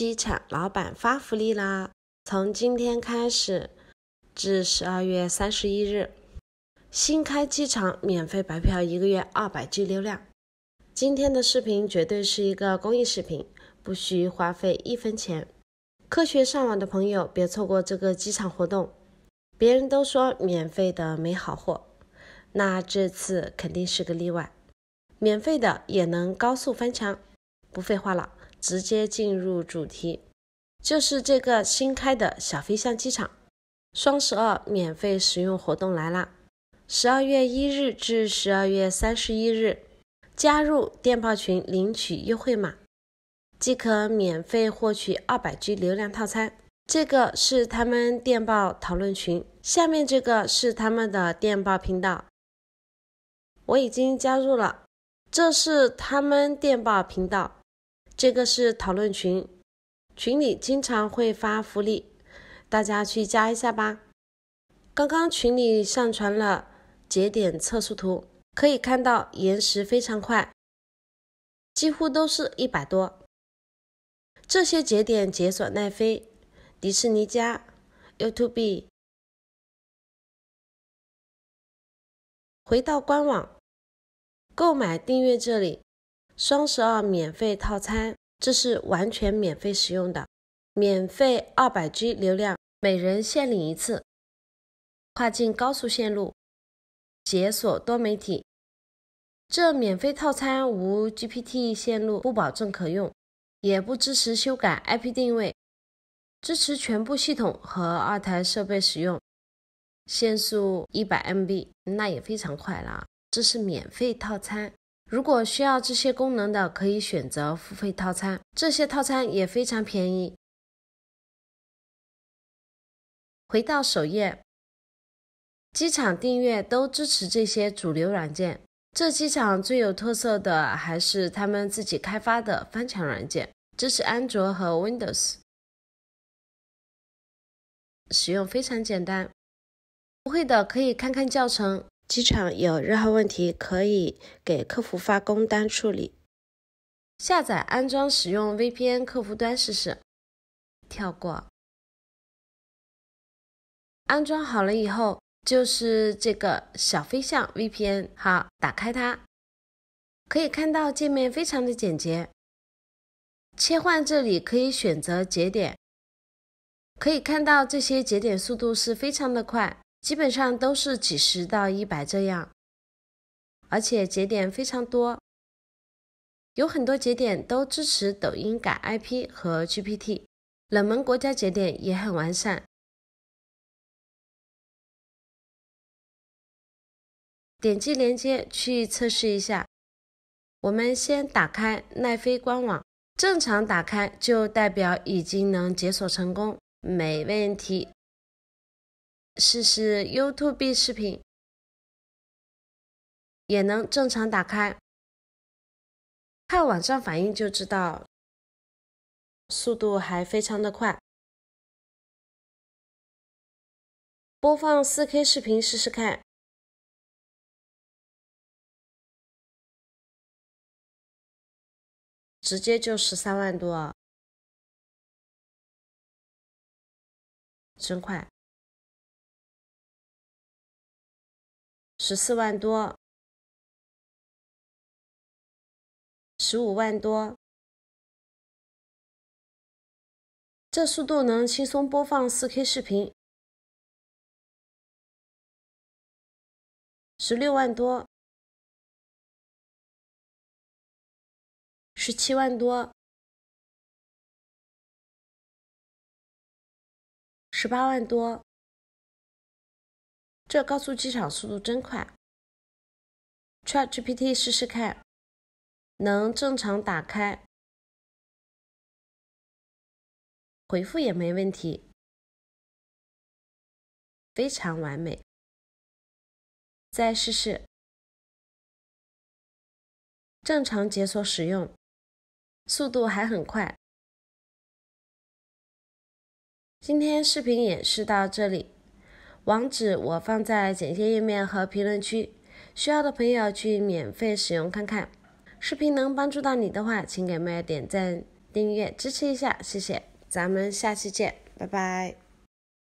机场老板发福利啦！从今天开始至十二月三十一日，新开机场免费白嫖一个月二百 G 流量。今天的视频绝对是一个公益视频，不需花费一分钱。科学上网的朋友别错过这个机场活动。别人都说免费的没好货，那这次肯定是个例外，免费的也能高速翻墙。不废话了，直接进入主题，就是这个新开的小飞象机场，双十二免费使用活动来啦！十二月一日至十二月三十一日，加入电报群领取优惠码，即可免费获取二百 G 流量套餐。这个是他们电报讨论群，下面这个是他们的电报频道。我已经加入了，这是他们电报频道。这个是讨论群，群里经常会发福利，大家去加一下吧。刚刚群里上传了节点测速图，可以看到延时非常快，几乎都是一百多。这些节点解锁奈飞、迪士尼加、YouTube。回到官网，购买订阅这里，双十二免费套餐。这是完全免费使用的，免费二百 G 流量，每人限领一次。跨境高速线路，解锁多媒体。这免费套餐无 GPT 线路，不保证可用，也不支持修改 IP 定位，支持全部系统和二台设备使用，限速一百 MB，那也非常快了。这是免费套餐。如果需要这些功能的，可以选择付费套餐，这些套餐也非常便宜。回到首页，机场订阅都支持这些主流软件。这机场最有特色的还是他们自己开发的翻墙软件，支持安卓和 Windows，使用非常简单，不会的可以看看教程。机场有任何问题，可以给客服发工单处理。下载安装使用 VPN 客户端试试。跳过。安装好了以后，就是这个小飞象 VPN。好，打开它，可以看到界面非常的简洁。切换这里可以选择节点，可以看到这些节点速度是非常的快。基本上都是几十到一百这样，而且节点非常多，有很多节点都支持抖音改 IP 和 GPT，冷门国家节点也很完善。点击链接去测试一下，我们先打开奈飞官网，正常打开就代表已经能解锁成功，没问题。试试 y o u t u b e 视频也能正常打开，看网上反应就知道，速度还非常的快。播放 4K 视频试试看，直接就十三万多，真快！十四万多，十五万多，这速度能轻松播放四 K 视频。十六万多，十七万多，十八万多。这高速机场速度真快，ChatGPT 试试看，能正常打开，回复也没问题，非常完美。再试试，正常解锁使用，速度还很快。今天视频演示到这里。网址我放在简介页面和评论区，需要的朋友去免费使用看看。视频能帮助到你的话，请给妹点赞、订阅、支持一下，谢谢。咱们下期见，拜拜。